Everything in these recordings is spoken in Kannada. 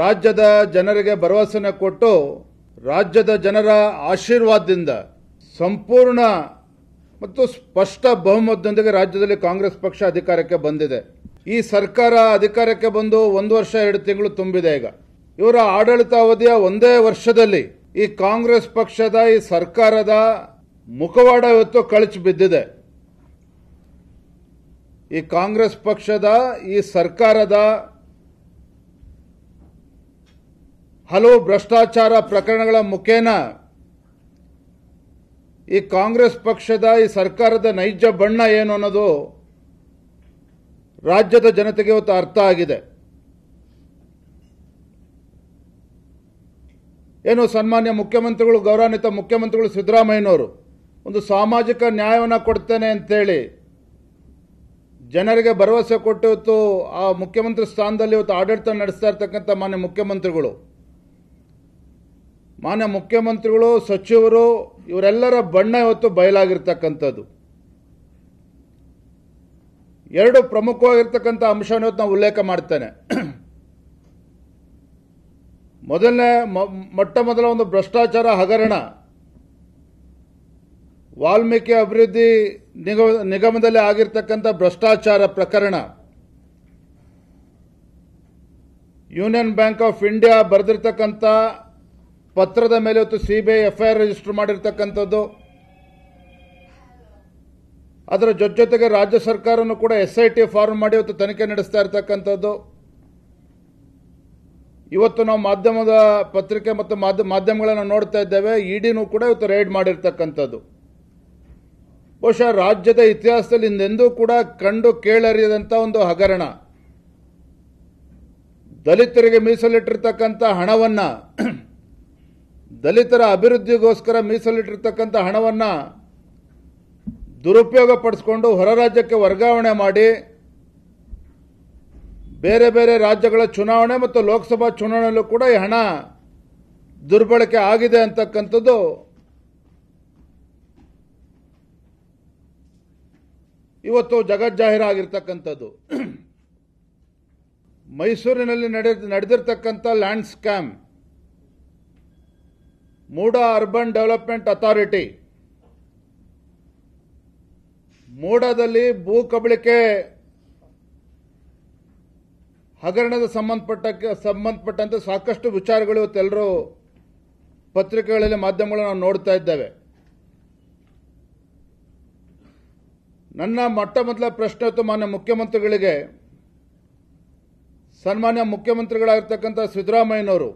ರಾಜ್ಯದ ಜನರಿಗೆ ಭರವಸೆಯನ್ನು ಕೊಟ್ಟು ರಾಜ್ಯದ ಜನರ ಆಶೀರ್ವಾದದಿಂದ ಸಂಪೂರ್ಣ ಮತ್ತು ಸ್ಪಷ್ಟ ಬಹುಮತದೊಂದಿಗೆ ರಾಜ್ಯದಲ್ಲಿ ಕಾಂಗ್ರೆಸ್ ಪಕ್ಷ ಅಧಿಕಾರಕ್ಕೆ ಬಂದಿದೆ ಈ ಸರ್ಕಾರ ಅಧಿಕಾರಕ್ಕೆ ಬಂದು ಒಂದು ವರ್ಷ ಎರಡು ತಿಂಗಳು ತುಂಬಿದೆ ಈಗ ಇವರ ಆಡಳಿತಾವಧಿಯ ಒಂದೇ ವರ್ಷದಲ್ಲಿ ಈ ಕಾಂಗ್ರೆಸ್ ಪಕ್ಷದ ಈ ಸರ್ಕಾರದ ಮುಖವಾಡ ಇವತ್ತು ಕಳಚಿ ಬಿದ್ದಿದೆ ಈ ಕಾಂಗ್ರೆಸ್ ಪಕ್ಷದ ಈ ಸರ್ಕಾರದ ಹಲವು ಭ್ರಷ್ಟಾಚಾರ ಪ್ರಕರಣಗಳ ಮುಖೇನ ಈ ಕಾಂಗ್ರೆಸ್ ಪಕ್ಷದ ಈ ಸರ್ಕಾರದ ನೈಜ ಬಣ್ಣ ಏನು ಅನ್ನೋದು ರಾಜ್ಯದ ಜನತೆಗೆ ಇವತ್ತು ಅರ್ಥ ಆಗಿದೆ ಏನು ಸನ್ಮಾನ್ಯ ಮುಖ್ಯಮಂತ್ರಿಗಳು ಗೌರವಾನ್ವಿತ ಮುಖ್ಯಮಂತ್ರಿಗಳು ಸಿದ್ದರಾಮಯ್ಯನವರು ಒಂದು ಸಾಮಾಜಿಕ ನ್ಯಾಯವನ್ನು ಕೊಡ್ತೇನೆ ಅಂತೇಳಿ ಜನರಿಗೆ ಭರವಸೆ ಕೊಟ್ಟು ಇವತ್ತು ಆ ಮುಖ್ಯಮಂತ್ರಿ ಸ್ಥಾನದಲ್ಲಿ ಇವತ್ತು ಆಡಳಿತ ನಡೆಸ್ತಾ ಇರ್ತಕ್ಕಂಥ ಮಾನ್ಯ ಮುಖ್ಯಮಂತ್ರಿಗಳು ಮಾನ್ಯ ಮುಖ್ಯಮಂತ್ರಿಗಳು ಸಚಿವರು ಇವರೆಲ್ಲರ ಬಣ್ಣ ಇವತ್ತು ಬಯಲಾಗಿರ್ತಕ್ಕಂಥದ್ದು ಎರಡು ಪ್ರಮುಖವಾಗಿರ್ತಕ್ಕಂಥ ಅಂಶವನ್ನು ಇವತ್ತು ನಾವು ಉಲ್ಲೇಖ ಮಾಡ್ತೇನೆ ಮೊದಲನೇ ಮೊಟ್ಟ ಮೊದಲ ಒಂದು ಭ್ರಷ್ಟಾಚಾರ ಹಗರಣ ವಾಲ್ಮೀಕಿ ಅಭಿವೃದ್ಧಿ ನಿಗಮದಲ್ಲಿ ಆಗಿರ್ತಕ್ಕಂಥ ಭ್ರಷ್ಟಾಚಾರ ಪ್ರಕರಣ ಯೂನಿಯನ್ ಬ್ಯಾಂಕ್ ಆಫ್ ಇಂಡಿಯಾ ಬರೆದಿರ್ತಕ್ಕಂಥ ಪತ್ರದ ಮೇಲೆ ಇವತ್ತು C B I FIR register ಮಾಡಿರ್ತಕ್ಕಂಥದ್ದು ಅದರ ಜೊತೆಗೆ ರಾಜ್ಯ ಸರ್ಕಾರನೂ ಕೂಡ ಎಸ್ ಐ ಟಿ ಫಾರ್ಮ್ ಮಾಡಿ ಇವತ್ತು ತನಿಖೆ ನಡೆಸ್ತಾ ಇರತಕ್ಕಂಥದ್ದು ಇವತ್ತು ನಾವು ಮಾಧ್ಯಮದ ಪತ್ರಿಕೆ ಮತ್ತು ಮಾಧ್ಯಮಗಳನ್ನು ನೋಡ್ತಾ ಇದ್ದೇವೆ ಇಡಿನೂ ಕೂಡ ಇವತ್ತು ರೈಡ್ ಮಾಡಿರ್ತಕ್ಕಂಥದ್ದು ಬಹುಶಃ ರಾಜ್ಯದ ಇತಿಹಾಸದಲ್ಲಿ ಇಂದೆಂದೂ ಕೂಡ ಕಂಡು ಕೇಳರಿಯದಂತ ಒಂದು ಹಗರಣ ದಲಿತರಿಗೆ ಮೀಸಲಿಟ್ಟಿರ್ತಕ್ಕಂಥ ಹಣವನ್ನು ದಲಿತರ ಅಭಿವೃದ್ಧಿಗೋಸ್ಕರ ಮೀಸಲಿಟ್ಟಿರ್ತಕ್ಕಂಥ ಹಣವನ್ನು ದುರುಪಯೋಗ ಪಡಿಸ್ಕೊಂಡು ಹೊರ ರಾಜ್ಯಕ್ಕೆ ವರ್ಗಾವಣೆ ಮಾಡಿ ಬೇರೆ ಬೇರೆ ರಾಜ್ಯಗಳ ಚುನಾವಣೆ ಮತ್ತು ಲೋಕಸಭಾ ಚುನಾವಣೆಯಲ್ಲೂ ಕೂಡ ಈ ಹಣ ದುರ್ಬಳಕೆ ಆಗಿದೆ ಅಂತಕ್ಕಂಥದ್ದು ಇವತ್ತು ಜಗಜ್ಜಾಹೀರಾಗಿರ್ತಕ್ಕಂಥದ್ದು ಮೈಸೂರಿನಲ್ಲಿ ನಡೆದ ನಡೆದಿರ್ತಕ್ಕಂಥ land scam MUDA urban development authority ಮೂಡಾದಲ್ಲಿ ಭೂ ಕಬಳಿಕೆ ಹಗರಣದ ಸಂಬಂಧಪಟ್ಟ ಸಂಬಂಧಪಟ್ಟಂತೆ ಸಾಕಷ್ಟು ವಿಚಾರಗಳು ಎಲ್ಲರೂ ಪತ್ರಿಕೆಗಳಲ್ಲಿ ಮಾಧ್ಯಮಗಳು ನಾವು ನೋಡ್ತಾ ಇದ್ದೇವೆ ನನ್ನ ಮೊಟ್ಟ ಮೊದಲ ಪ್ರಶ್ನೆ ಇತ್ತು ಮಾನ್ಯ ಮುಖ್ಯಮಂತ್ರಿಗಳಿಗೆ ಸನ್ಮಾನ್ಯ ಮುಖ್ಯಮಂತ್ರಿಗಳಾಗಿರ್ತಕ್ಕಂಥ ಸಿದ್ದರಾಮಯ್ಯನವರು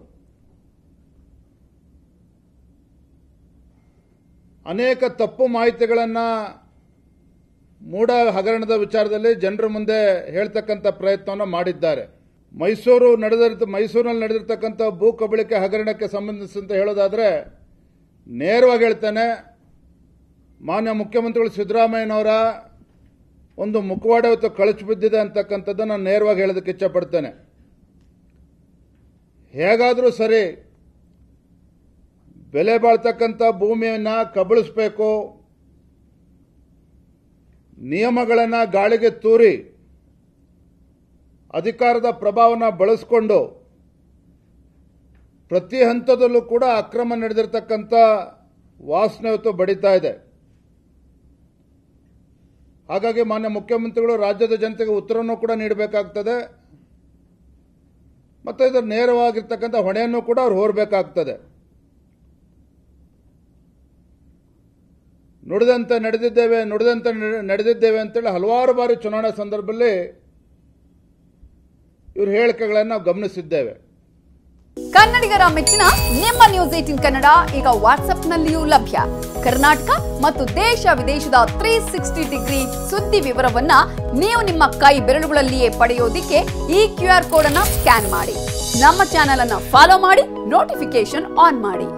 ಅನೇಕ ತಪ್ಪು ಮಾಹಿತಿಗಳನ್ನು ಮೂಡ ಹಗರಣದ ವಿಚಾರದಲ್ಲಿ ಜನರ ಮುಂದೆ ಹೇಳ್ತಕ್ಕಂಥ ಪ್ರಯತ್ನವನ್ನು ಮಾಡಿದ್ದಾರೆ ಮೈಸೂರು ನಡೆದ ಮೈಸೂರಿನಲ್ಲಿ ನಡೆದಿರ್ತಕ್ಕಂಥ ಭೂ ಕಬಳಿಕೆ ಹಗರಣಕ್ಕೆ ಸಂಬಂಧಿಸಿದಂತೆ ಹೇಳೋದಾದರೆ ನೇರವಾಗಿ ಹೇಳ್ತೇನೆ ಮಾನ್ಯ ಮುಖ್ಯಮಂತ್ರಿಗಳು ಸಿದ್ದರಾಮಯ್ಯನವರ ಒಂದು ಮುಖವಾಡ ಇವತ್ತು ಕಳಚು ಬಿದ್ದಿದೆ ಅಂತಕ್ಕಂಥದ್ದನ್ನು ನೇರವಾಗಿ ಹೇಳೋದಕ್ಕೆ ಇಚ್ಛಪಡ್ತೇನೆ ಹೇಗಾದರೂ ಸರಿ ಬೆಲೆ ಬಾಳ್ತಕ್ಕಂಥ ಭೂಮಿಯನ್ನು ಕಬಳಿಸ್ಬೇಕು ನಿಯಮಗಳನ್ನು ಗಾಳಿಗೆ ತೂರಿ ಅಧಿಕಾರದ ಪ್ರಭಾವನ ಬಳಸ್ಕೊಂಡು ಪ್ರತಿ ಹಂತದಲ್ಲೂ ಕೂಡ ಅಕ್ರಮ ನಡೆದಿರತಕ್ಕಂಥ ವಾಸನೆ ಬಡಿತಾ ಇದೆ ಹಾಗಾಗಿ ಮಾನ್ಯ ಮುಖ್ಯಮಂತ್ರಿಗಳು ರಾಜ್ಯದ ಜನತೆಗೆ ಉತ್ತರವನ್ನು ಕೂಡ ನೀಡಬೇಕಾಗ್ತದೆ ಮತ್ತು ಇದರ ನೇರವಾಗಿರ್ತಕ್ಕಂಥ ಹೊಣೆಯನ್ನು ಕೂಡ ಅವ್ರು ಹೋರಬೇಕಾಗ್ತದೆ ನುಡಿದಂತ ನಡೆದಿದ್ದೇವೆ ನುಡಿದಂತ ನಡೆದಿದ್ದೇವೆ ಅಂತೇಳಿ ಹಲವಾರು ಬಾರಿ ಚುನಾವಣಾ ಸಂದರ್ಭದಲ್ಲಿ ಇವ್ರ ಹೇಳಿಕೆಗಳನ್ನು ನಾವು ಗಮನಿಸಿದ್ದೇವೆ ಕನ್ನಡಿಗರ ಮೆಚ್ಚಿನ ನಿಮ್ಮ ನ್ಯೂಸ್ ಏಟಿನ್ ಕನ್ನಡ ಈಗ ನಲ್ಲಿಯೂ ಲಭ್ಯ ಕರ್ನಾಟಕ ಮತ್ತು ದೇಶ ವಿದೇಶದ ತ್ರೀ ಸಿಕ್ಸ್ಟಿ ಡಿಗ್ರಿ ಸುದ್ದಿ ವಿವರವನ್ನ ನೀವು ನಿಮ್ಮ ಕೈ ಬೆರಳುಗಳಲ್ಲಿಯೇ ಪಡೆಯೋದಿಕ್ಕೆ ಈ ಕ್ಯೂ ಆರ್ ಕೋಡ್ ಅನ್ನ ಸ್ಕ್ಯಾನ್ ಮಾಡಿ ನಮ್ಮ ಚಾನೆಲ್ ಅನ್ನ ಫಾಲೋ ಮಾಡಿ ನೋಟಿಫಿಕೇಶನ್ ಆನ್ ಮಾಡಿ